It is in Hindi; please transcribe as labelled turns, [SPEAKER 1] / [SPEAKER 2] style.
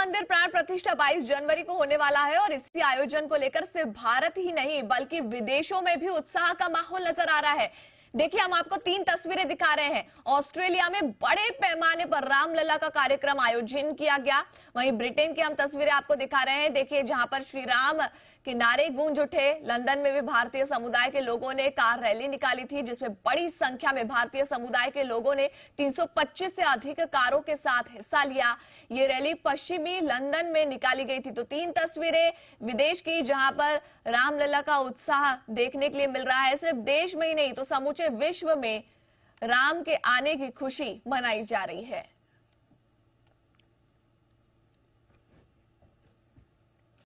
[SPEAKER 1] मंदिर प्राण प्रतिष्ठा 22 जनवरी को होने वाला है और इसी आयोजन को लेकर सिर्फ भारत ही नहीं बल्कि विदेशों में भी उत्साह का माहौल नजर आ रहा है देखिए हम आपको तीन तस्वीरें दिखा रहे हैं ऑस्ट्रेलिया में बड़े पैमाने पर रामलला का कार्यक्रम आयोजन किया गया वहीं ब्रिटेन की हम तस्वीरें आपको दिखा रहे हैं देखिए जहां पर श्री राम के नारे गूंज उठे लंदन में भी भारतीय समुदाय के लोगों ने कार रैली निकाली थी जिसमें बड़ी संख्या में भारतीय समुदाय के लोगों ने 325 से अधिक कारों के साथ हिस्सा लिया ये रैली पश्चिमी लंदन में निकाली गई थी तो तीन तस्वीरें विदेश की जहां पर रामलला का उत्साह देखने के लिए मिल रहा है सिर्फ देश में ही नहीं तो समूचे समूचे विश्व में राम के आने की खुशी मनाई जा रही है